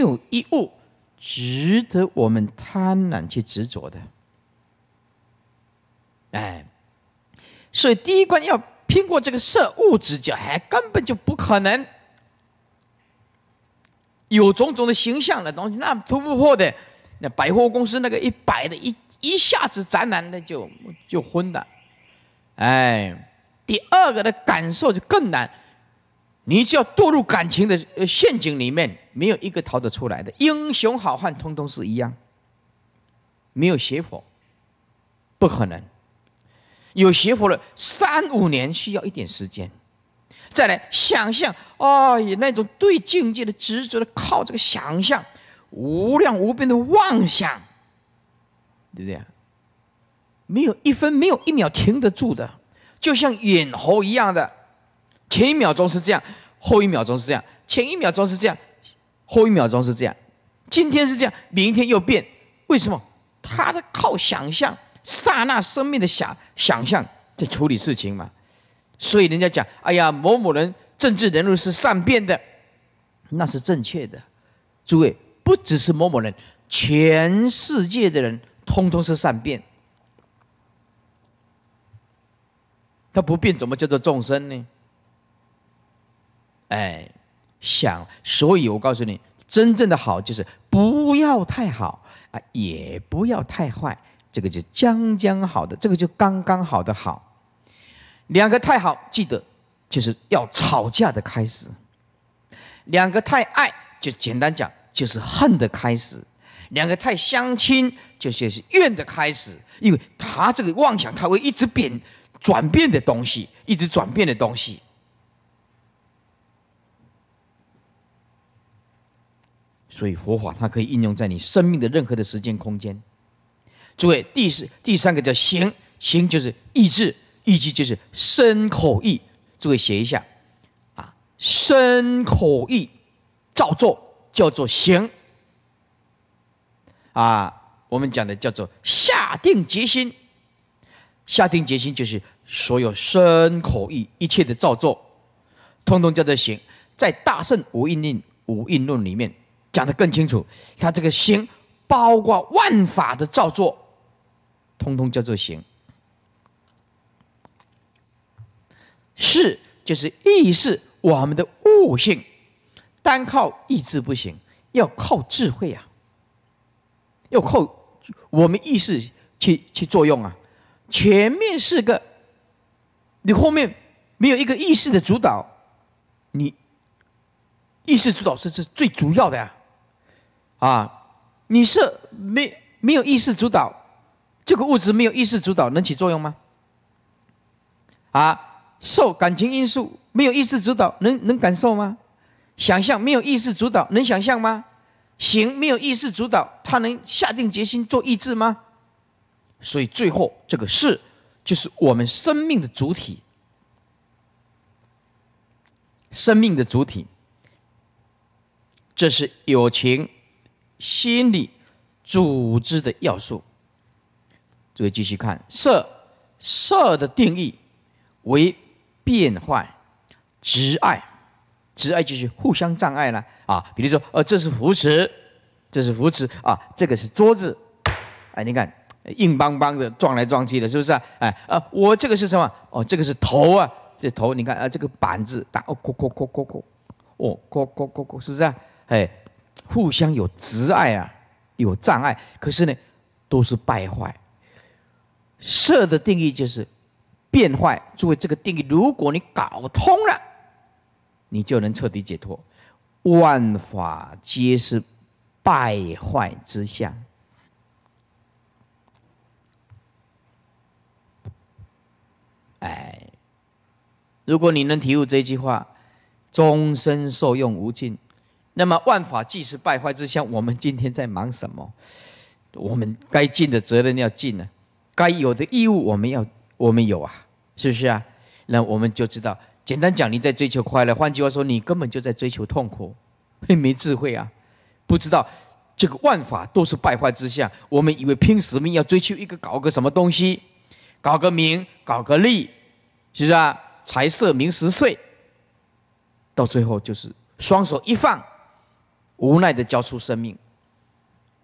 没有一物值得我们贪婪去执着的，哎，所以第一关要拼过这个色物质，就还根本就不可能有种种的形象的东西，那突破的那百货公司那个一摆的，一一下子展览的就就昏了，哎，第二个的感受就更难。你只要堕入感情的呃陷阱里面，没有一个逃得出来的。英雄好汉，通通是一样，没有邪佛，不可能。有邪佛了，三五年需要一点时间，再来想象，哎呀，那种对境界的执着的，靠这个想象，无量无边的妄想，对不对？没有一分，没有一秒停得住的，就像猿猴一样的。前一秒钟是这样，后一秒钟是这样；前一秒钟是这样，后一秒钟是这样。今天是这样，明天又变。为什么？他在靠想象，刹那生命的想想象在处理事情嘛。所以人家讲：“哎呀，某某人政治人物是善变的，那是正确的。”诸位，不只是某某人，全世界的人通通是善变。他不变，怎么叫做众生呢？哎，想，所以我告诉你，真正的好就是不要太好啊，也不要太坏，这个就将将好的，这个就刚刚好的好。两个太好，记得就是要吵架的开始；两个太爱，就简单讲就是恨的开始；两个太相亲，就就是怨的开始。因为他这个妄想，他会一直变、转变的东西，一直转变的东西。所以佛法它可以应用在你生命的任何的时间空间。诸位，第四第三个叫行，行就是意志，意志就是身口意。诸位写一下，啊，身口意造作叫做行。啊，我们讲的叫做下定决心。下定决心就是所有身口意一切的造作，通通叫做行。在《大圣无印印无印论》里面。讲得更清楚，他这个行包括万法的造作，通通叫做行。是就是意识，我们的悟性，单靠意志不行，要靠智慧啊，要靠我们意识去去作用啊。前面四个，你后面没有一个意识的主导，你意识主导是是最主要的呀。啊，你是没没有意识主导，这个物质没有意识主导能起作用吗？啊，受感情因素没有意识主导能能感受吗？想象没有意识主导能想象吗？行没有意识主导他能下定决心做意志吗？所以最后这个“是”就是我们生命的主体，生命的主体，这是友情。心理组织的要素，这个继续看。色，色的定义为变换、执碍、执碍就是互相障碍了啊。比如说，呃，这是扶持，这是扶持啊，这个是桌子，哎，你看硬邦邦的撞来撞去的，是不是啊？哎啊，我这个是什么？哦，这个是头啊，这头你看啊，这个板子打，哦，哐哐哐哐哐，哦，哐哐哐哐，是不是啊？哎。互相有执爱啊，有障碍，可是呢，都是败坏。色的定义就是变坏。作为这个定义，如果你搞通了，你就能彻底解脱。万法皆是败坏之相。哎，如果你能体悟这句话，终身受用无尽。那么万法即是败坏之相，我们今天在忙什么？我们该尽的责任要尽呢，该有的义务我们要我们有啊，是不是啊？那我们就知道，简单讲，你在追求快乐。换句话说，你根本就在追求痛苦，嘿，没智慧啊，不知道这个万法都是败坏之下。我们以为拼死命要追求一个搞个什么东西，搞个名，搞个利，是啊？财色名食睡，到最后就是双手一放。无奈的交出生命，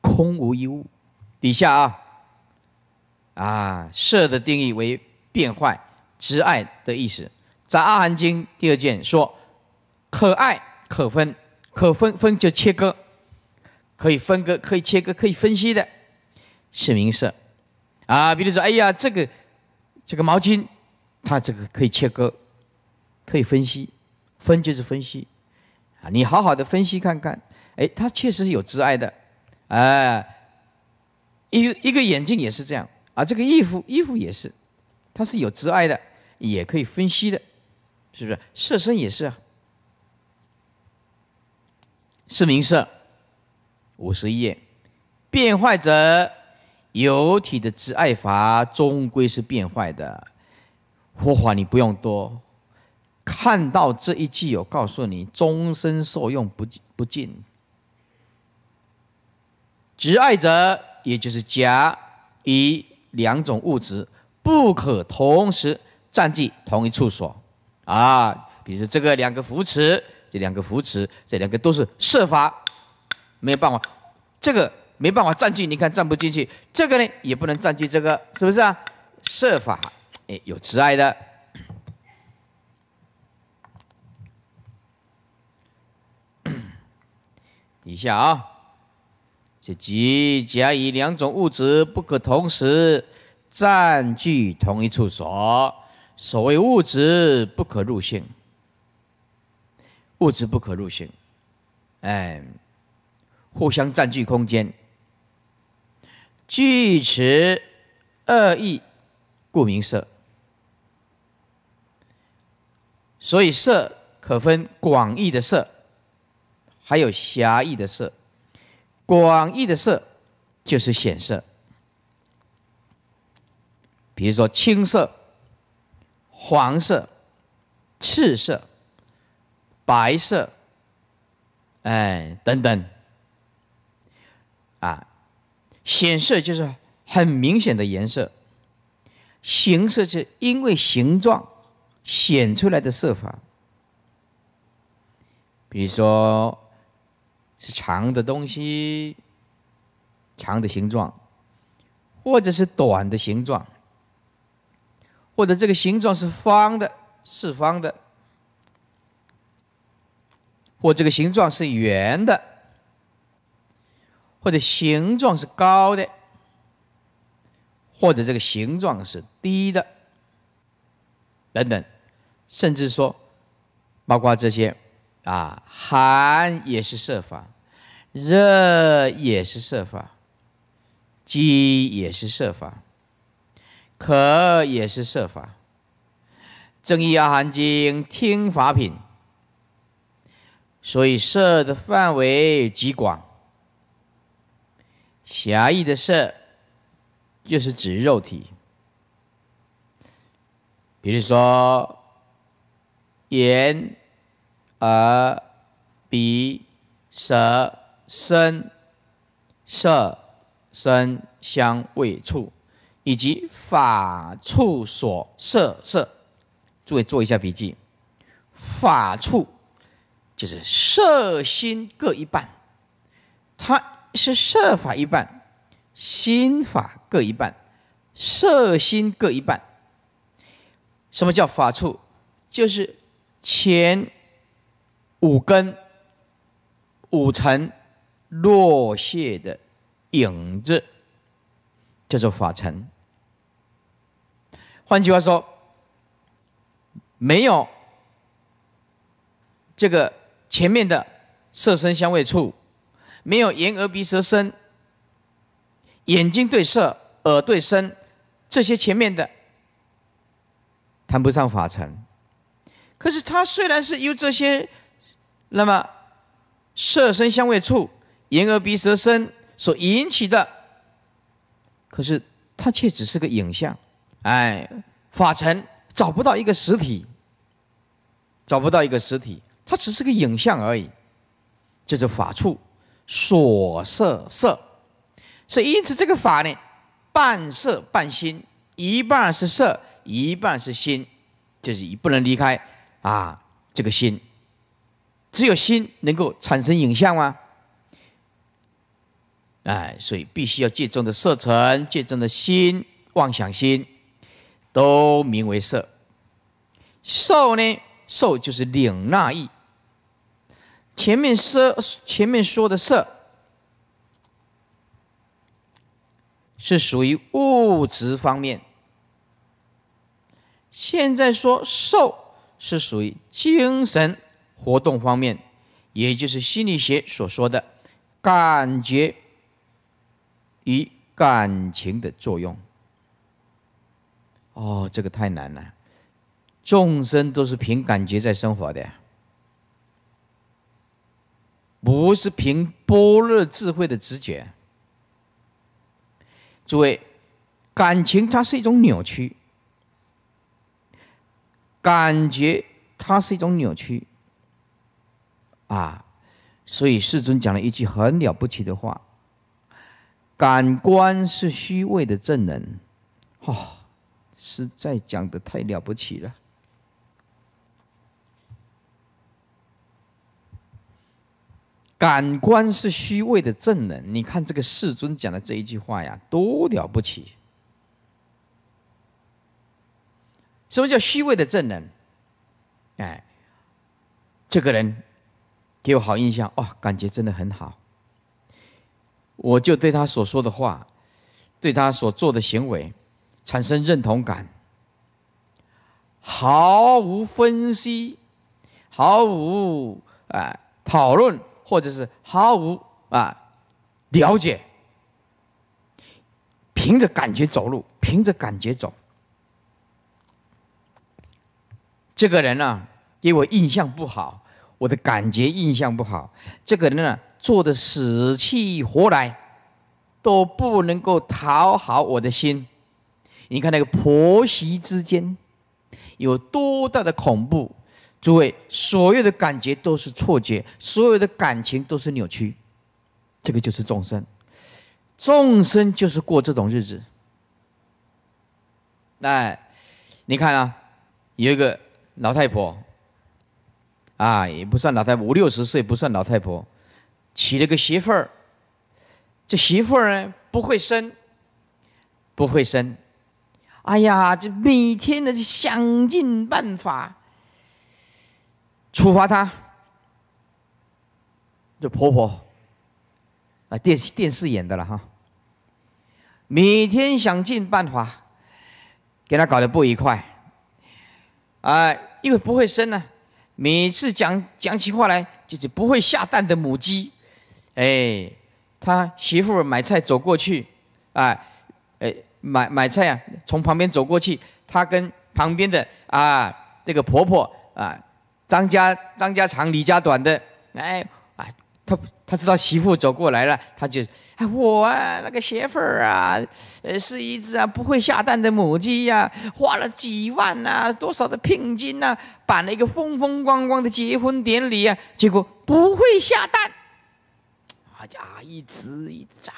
空无一物。底下啊，啊，色的定义为变坏、执爱的意思。在《阿含经》第二卷说，可爱可分，可分分就切割，可以分割，可以切割，可以分析的是名色。啊，比如说，哎呀，这个这个毛巾，它这个可以切割，可以分析，分就是分析啊。你好好的分析看看。哎，它确实是有挚爱的，哎，一一个眼睛也是这样啊。这个衣服，衣服也是，它是有挚爱的，也可以分析的，是不是？色身也是啊，是名色，五十页，变坏者，有体的挚爱法终归是变坏的。佛法你不用多，看到这一句，我告诉你，终身受用不不尽。执爱者，也就是甲乙两种物质不可同时占据同一处所啊。比如说这个两个扶持，这两个扶持，这两个都是设法没有办法，这个没办法占据，你看占不进去。这个呢也不能占据，这个是不是啊？设法哎，有执爱的，底下啊。这即甲乙两种物质不可同时占据同一处所，所谓物质不可入性，物质不可入性，哎，互相占据空间，具此二意，故名色。所以色可分广义的色，还有狭义的色。广义的色就是显色，比如说青色、黄色、赤色、白色，哎等等，啊，显色就是很明显的颜色，形色是因为形状显出来的色法，比如说。是长的东西，长的形状，或者是短的形状，或者这个形状是方的、四方的，或这个形状是圆的，或者形状是高的，或者这个形状是低的，等等，甚至说，包括这些。啊，寒也是色法，热也是色法，饥也是色法，渴也是色法，《正一阿含经》听法品，所以色的范围极广。狭义的色，就是指肉体，比如说眼。耳、鼻、舌、身、色、声、香味、触，以及法处所色色，诸位做一下笔记。法处就是色心各一半，它是色法一半，心法各一半，色心各一半。什么叫法处？就是前。五根、五尘、落谢的影子，叫做法尘。换句话说，没有这个前面的色、身香味、触，没有眼、耳、鼻、舌、身，眼睛对色，耳对声，这些前面的，谈不上法尘。可是他虽然是由这些。那么，色身香味触眼耳鼻舌身所引起的，可是它却只是个影像，哎，法尘找不到一个实体，找不到一个实体，它只是个影像而已，就是法处所色色，所以因此这个法呢，半色半心，一半是色，一半是心，就是不能离开啊这个心。只有心能够产生影像吗？哎，所以必须要借中的色尘，借中的心妄想心，都名为色。受呢，受就是领纳意。前面说前面说的色，是属于物质方面。现在说受，是属于精神。活动方面，也就是心理学所说的，感觉与感情的作用。哦，这个太难了，众生都是凭感觉在生活的，不是凭般若智慧的直觉。诸位，感情它是一种扭曲，感觉它是一种扭曲。啊，所以世尊讲了一句很了不起的话：，感官是虚伪的证人，哦，实在讲的太了不起了。感官是虚伪的证人，你看这个世尊讲的这一句话呀，多了不起。什么叫虚伪的证人？哎，这个人。给我好印象，哦，感觉真的很好。我就对他所说的话，对他所做的行为产生认同感，毫无分析，毫无啊讨论，或者是毫无啊了解，凭着感觉走路，凭着感觉走。这个人呢，给我印象不好。我的感觉印象不好，这个人呢做的死气活来，都不能够讨好我的心。你看那个婆媳之间，有多大的恐怖？诸位，所有的感觉都是错觉，所有的感情都是扭曲。这个就是众生，众生就是过这种日子。哎，你看啊，有一个老太婆。啊，也不算老太，五六十岁不算老太婆，娶了个媳妇儿，这媳妇儿呢不会生，不会生，哎呀，这每天呢就想尽办法处罚她，这婆婆啊，电电视演的了哈，每天想尽办法给她搞得不愉快，哎，因为不会生呢。每次讲讲起话来就是不会下蛋的母鸡，哎，他媳妇买菜走过去，啊，哎买买菜啊，从旁边走过去，他跟旁边的啊这个婆婆啊，张家张家长李家短的，哎，哎，他他知道媳妇走过来了，他就，哎我那个媳妇啊，呃是一只啊不会下蛋的母鸡呀，花了几万呐，多少的聘金呐。办了一个风风光光的结婚典礼啊，结果不会下蛋，啊呀，一直一炸，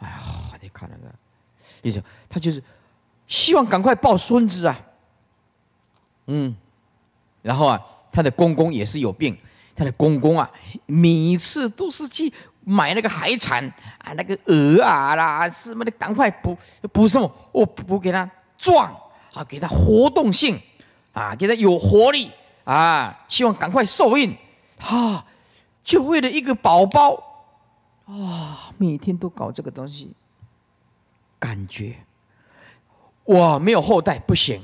哎呀，你看那个，医生，他就是希望赶快抱孙子啊，嗯，然后啊，他的公公也是有病，他的公公啊，每次都是去买那个海产啊，那个鹅啊，啦，什么的，赶快补补什么，哦，补给他壮。啊，给他活动性，啊，给他有活力，啊，希望赶快受孕，啊，就为了一个宝宝，啊，每天都搞这个东西，感觉我没有后代不行，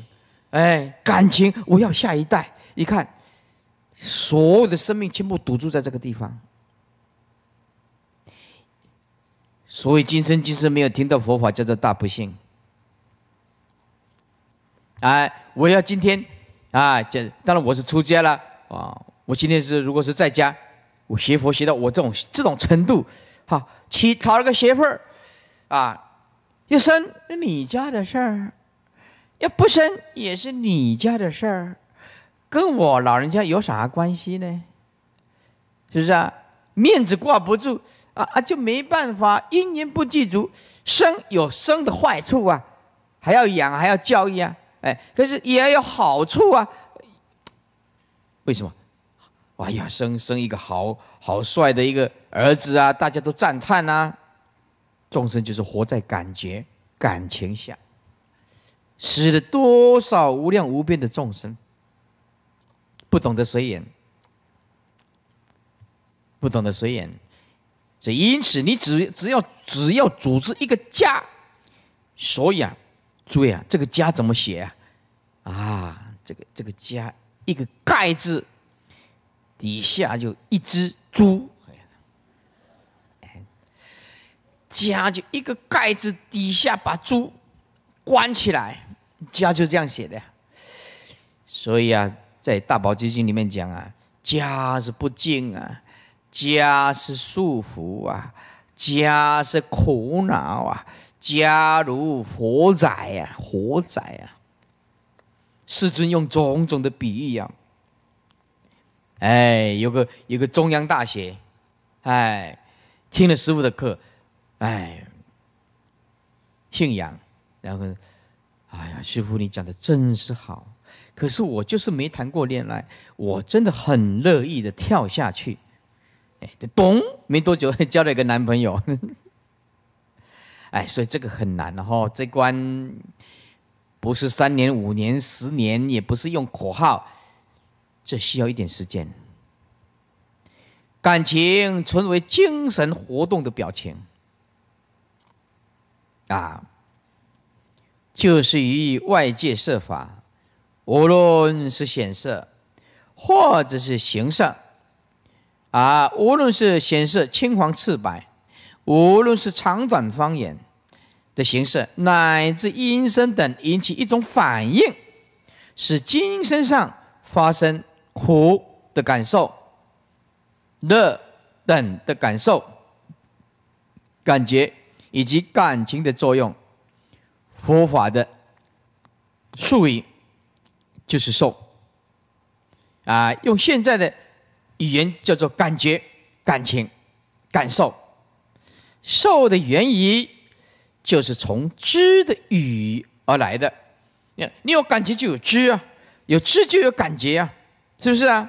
哎，感情我要下一代，你看，所有的生命全部堵住在这个地方，所以今生今世没有听到佛法叫做大不幸。哎，我要今天，啊，这当然我是出家了啊。我今天是如果是在家，我学佛学到我这种这种程度，好，娶讨了个媳妇儿，啊，要生是你家的事儿，要不生也是你家的事儿，跟我老人家有啥关系呢？是不是啊？面子挂不住啊啊，就没办法，阴缘不具足，生有生的坏处啊，还要养，还要教育啊。哎，可是也有好处啊？为什么？哎呀，生生一个好好帅的一个儿子啊，大家都赞叹呐！众生就是活在感觉、感情下，死了多少无量无边的众生，不懂得随缘，不懂得随缘，所以因此，你只只要只要组织一个家，所以啊。注意啊，这个家怎么写啊？啊，这个这个家，一个盖子，底下就一只猪。家就一个盖子底下把猪关起来，家就这样写的。所以啊，在《大宝基经》里面讲啊，家是不净啊，家是束缚啊，家是苦恼啊。假如火仔呀，火仔呀，世尊用种种的比喻呀，哎，有个有个中央大学，哎，听了师傅的课，哎，信仰，然后，哎呀，师傅你讲的真是好，可是我就是没谈过恋爱，我真的很乐意的跳下去，哎，咚，没多久交了一个男朋友。哎，所以这个很难，哈，这关不是三年、五年、十年，也不是用口号，这需要一点时间。感情存为精神活动的表情，啊，就是与外界设法，无论是显色，或者是形色，啊，无论是显色青黄赤白。无论是长短方言的形式，乃至音声等引起一种反应，使精神上发生苦的感受、乐等的感受、感觉以及感情的作用，佛法的术语就是受。啊，用现在的语言叫做感觉、感情、感受。受的原于，就是从知的语而来的。你你有感觉就有知啊，有知就有感觉啊，是不是啊？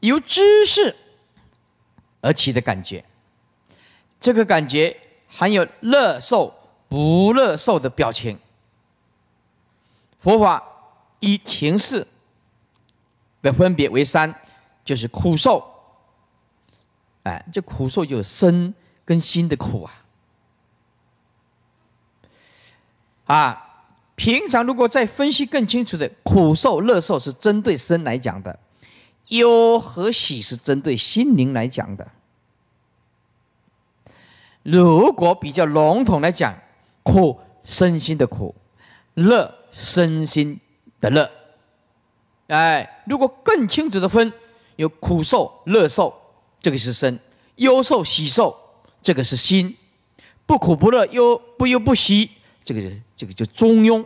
由知是而起的感觉，这个感觉含有乐受不乐受的表情。佛法以情事的分别为三，就是苦受。这苦受就是身跟心的苦啊！啊，平常如果再分析更清楚的，苦受、乐受是针对身来讲的，忧和喜是针对心灵来讲的。如果比较笼统来讲，苦身心的苦，乐身心的乐。哎，如果更清楚的分，有苦受、乐受。这个是身，忧受喜受，这个是心，不苦不乐，忧不忧不喜，这个这个叫中庸。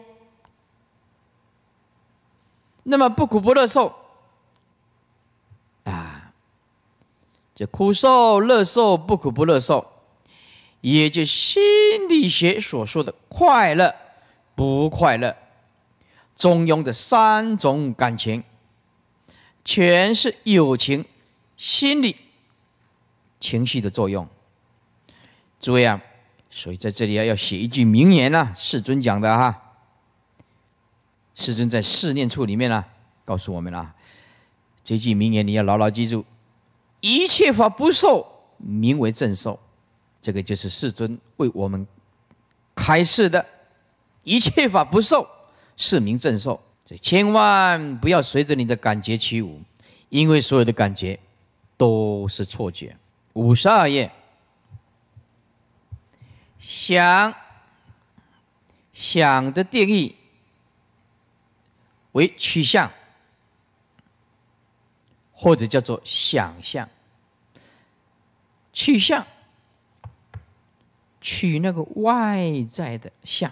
那么不苦不乐受，啊，这苦受乐受不苦不乐受，也就心理学所说的快乐不快乐，中庸的三种感情，全是友情，心理。情绪的作用，诸位啊，所以在这里啊，要写一句名言啊，世尊讲的哈。世尊在《四念处》里面呢，告诉我们了，这句名言你要牢牢记住：一切法不受，名为正受。这个就是世尊为我们开示的：一切法不受，是名正受。这千万不要随着你的感觉起舞，因为所有的感觉都是错觉。五十二页，想想的定义为取向，或者叫做想象，取向取那个外在的像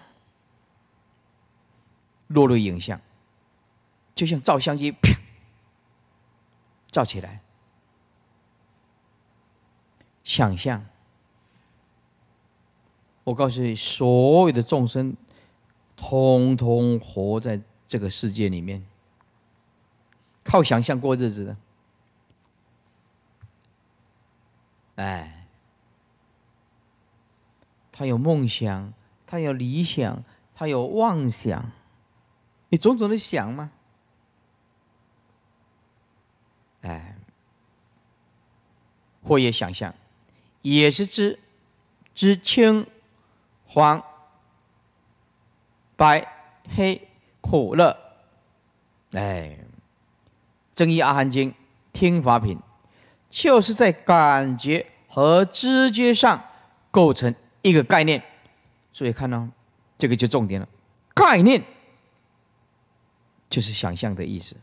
落入影像，就像照相机啪照起来。想象，我告诉你，所有的众生，通通活在这个世界里面，靠想象过日子的。哎，他有梦想，他有理想，他有妄想，你种种的想吗？哎，或也想象。也是知，知青、黄、白、黑、苦、乐，哎，《增一阿含经》听法品，就是在感觉和知觉上构成一个概念，注意看哦，这个就重点了，概念就是想象的意思，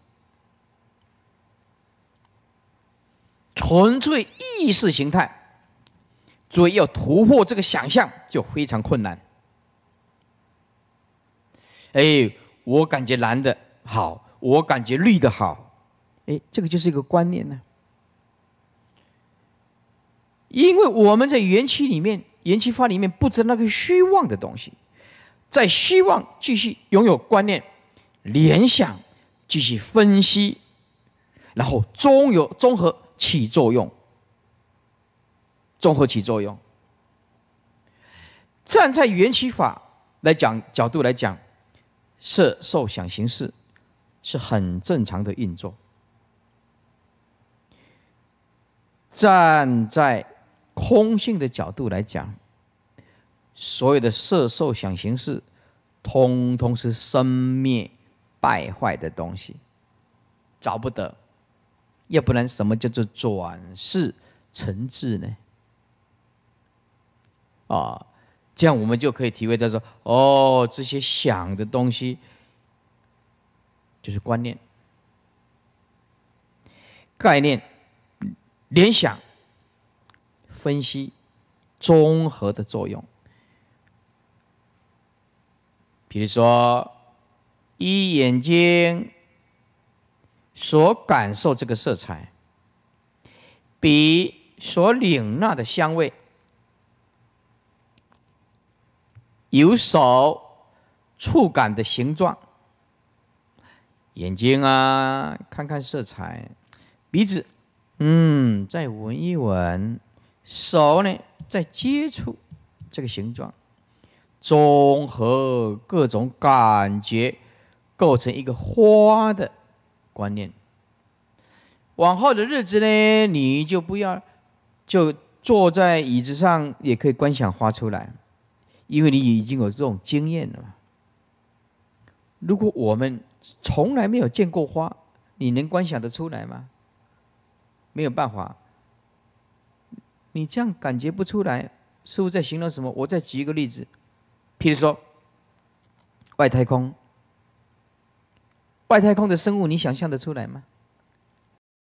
纯粹意识形态。所以要突破这个想象就非常困难。哎，我感觉蓝的好，我感觉绿的好，哎，这个就是一个观念呢。因为我们在元气里面、元气法里面布置那个虚妄的东西，在虚妄继续拥有观念、联想、继续分析，然后综有综合起作用。综合起作用，站在缘起法来讲角度来讲，色受想行识是很正常的运作。站在空性的角度来讲，所有的色受想行识，通通是生灭败坏的东西，找不得，要不然什么叫做转世成智呢？啊，这样我们就可以体会到说，哦，这些想的东西，就是观念、概念、联想、分析、综合的作用。比如说，一眼睛所感受这个色彩，比所领纳的香味。有手触感的形状，眼睛啊，看看色彩，鼻子，嗯，再闻一闻，手呢，再接触这个形状，综合各种感觉，构成一个花的观念。往后的日子呢，你就不要就坐在椅子上，也可以观想花出来。因为你已经有这种经验了嘛。如果我们从来没有见过花，你能观想得出来吗？没有办法，你这样感觉不出来。似乎在形容什么？我再举一个例子，譬如说，外太空，外太空的生物，你想象得出来吗？